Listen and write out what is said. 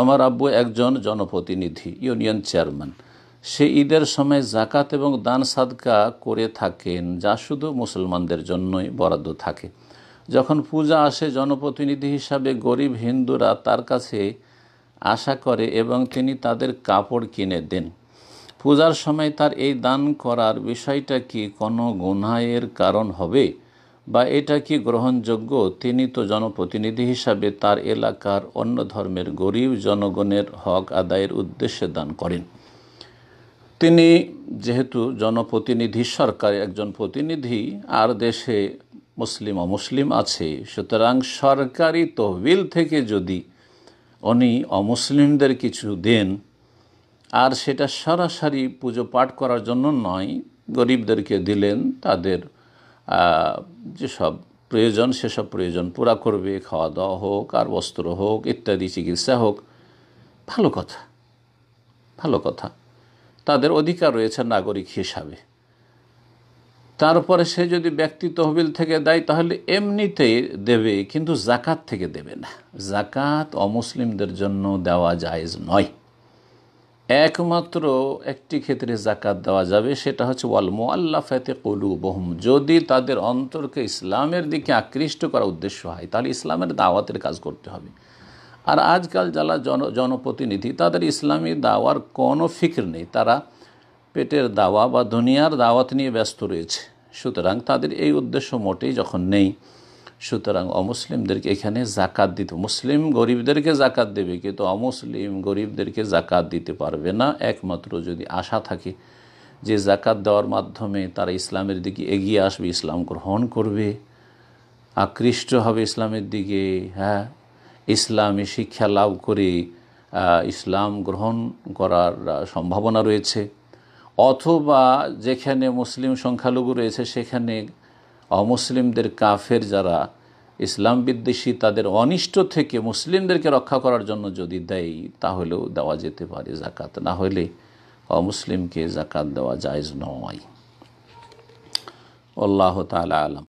আমার আব্বু একজন জনপ্রতিনিধি ইউনিয়ন চেয়ারম্যান সে ঈদের সময় জাকাত এবং দান সাদকা করে থাকেন যা শুধু মুসলমানদের জন্যই বরাদ্দ থাকে যখন পূজা আসে জনপ্রতিনিধি হিসাবে গরিব হিন্দুরা তার কাছে আশা করে এবং তিনি তাদের কাপড় কিনে দেন পূজার সময় তার এই দান করার বিষয়টা কি কোনো গুনায়ের কারণ হবে বা এটা কি গ্রহণযোগ্য তিনি তো জনপ্রতিনিধি হিসাবে তার এলাকার অন্য ধর্মের গরিব জনগণের হক আদায়ের উদ্দেশ্যে দান করেন তিনি যেহেতু জনপ্রতিনিধি সরকারের একজন প্রতিনিধি আর দেশে মুসলিম অমুসলিম আছে সুতরাং সরকারি তহবিল থেকে যদি উনি অমুসলিমদের কিছু দেন আর সেটা সরাসরি পুজো পাঠ করার জন্য নয় গরিবদেরকে দিলেন তাদের যেসব প্রয়োজন সেসব প্রয়োজন পুরা করবে খাওয়া দাওয়া হোক আর বস্ত্র হোক ইত্যাদি চিকিৎসা হোক ভালো কথা ভালো কথা তাদের অধিকার রয়েছে নাগরিক হিসাবে তারপরে সে যদি ব্যক্তি তহবিল থেকে দেয় তাহলে এমনিতেই দেবে কিন্তু জাকাত থেকে দেবে না জাকাত অমুসলিমদের জন্য দেওয়া জায়েজ নয় একমাত্র একটি ক্ষেত্রে জাকাত দেওয়া যাবে সেটা হচ্ছে ওয়াল ফেতে কলু বহম যদি তাদের অন্তরকে ইসলামের দিকে আকৃষ্ট করার উদ্দেশ্য হয় তাহলে ইসলামের দাওয়াতের কাজ করতে হবে আর আজকাল যারা জন জনপ্রতিনিধি তাদের ইসলামী দাওয়ার কোনো ফিকির নেই তারা পেটের দাওয়া বা দুনিয়ার দাওয়াত নিয়ে ব্যস্ত রয়েছে সুতরাং তাদের এই উদ্দেশ্য মোটেই যখন নেই সুতরাং অমুসলিমদেরকে এখানে জাকাত দিতে মুসলিম গরিবদেরকে জাকাত দেবে কিন্তু অমুসলিম গরিবদেরকে জাকাত দিতে পারবে না একমাত্র যদি আশা থাকে যে জাকাত দেওয়ার মাধ্যমে তারা ইসলামের দিকে এগিয়ে আসবে ইসলাম গ্রহণ করবে আকৃষ্ট হবে ইসলামের দিকে হ্যাঁ ইসলামী শিক্ষা লাভ করে ইসলাম গ্রহণ করার সম্ভাবনা রয়েছে অথবা যেখানে মুসলিম সংখ্যালঘু রয়েছে সেখানে অমুসলিমদের কাফের যারা ইসলাম বিদ্বেষী তাদের অনিষ্ট থেকে মুসলিমদেরকে রক্ষা করার জন্য যদি দেয় তাহলেও দেওয়া যেতে পারে জাকাত না হলে অমুসলিমকে জাকাত দেওয়া জায়জ নয় আল্লাহ তালা আলম